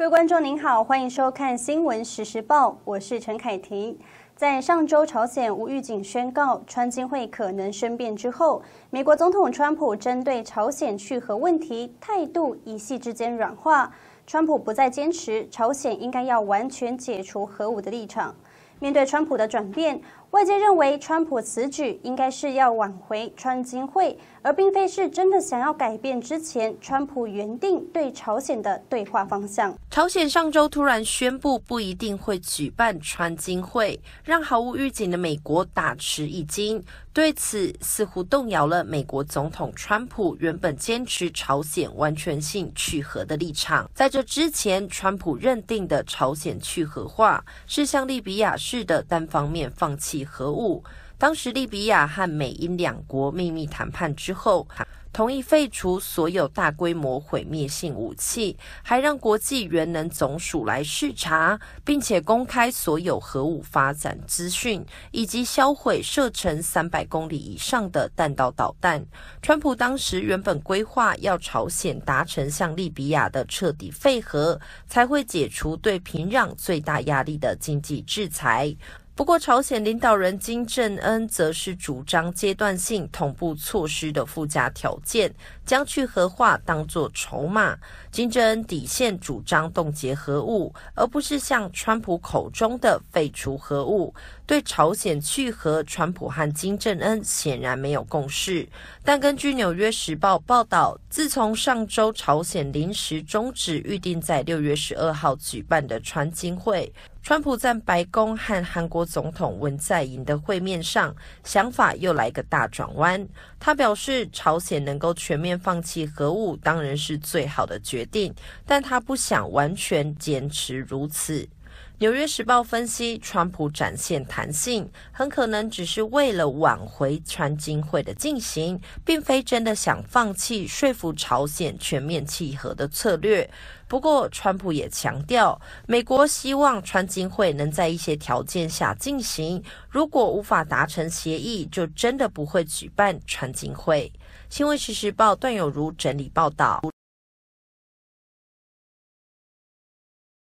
各位观众您好，欢迎收看新闻实时报，我是陈凯婷。在上周朝鲜无预警宣告川金会可能生变之后，美国总统川普针对朝鲜去核问题态度一系之间软化，川普不再坚持朝鲜应该要完全解除核武的立场。面对川普的转变。外界认为，川普此举应该是要挽回川金会，而并非是真的想要改变之前川普原定对朝鲜的对话方向。朝鲜上周突然宣布不一定会举办川金会，让毫无预警的美国打吃一惊。对此，似乎动摇了美国总统川普原本坚持朝鲜完全性去核的立场。在这之前，川普认定的朝鲜去核化是像利比亚式的单方面放弃核武。当时，利比亚和美英两国秘密谈判之后，同意废除所有大规模毁灭性武器，还让国际原能总署来视察，并且公开所有核武发展资讯，以及销毁射程三百公里以上的弹道导弹。川普当时原本规划要朝鲜达成向利比亚的彻底废核，才会解除对平壤最大压力的经济制裁。不过，朝鲜领导人金正恩则是主张阶段性同步措施的附加条件，将去核化当作筹码。金正恩底线主张冻结核武，而不是像川普口中的废除核武。对朝鲜去核，川普和金正恩显然没有共识。但根据《纽约时报》报道，自从上周朝鲜临时终止预定在六月十二号举办的川金会，川普在白宫和韩国。总统文在寅的会面上，想法又来个大转弯。他表示，朝鲜能够全面放弃核武当然是最好的决定，但他不想完全坚持如此。《纽约时报》分析，川普展现弹性，很可能只是为了挽回川金会的进行，并非真的想放弃说服朝鲜全面契合的策略。不过，川普也强调，美国希望川金会能在一些条件下进行，如果无法达成协议，就真的不会举办川金会。新闻时事报段有如整理报道。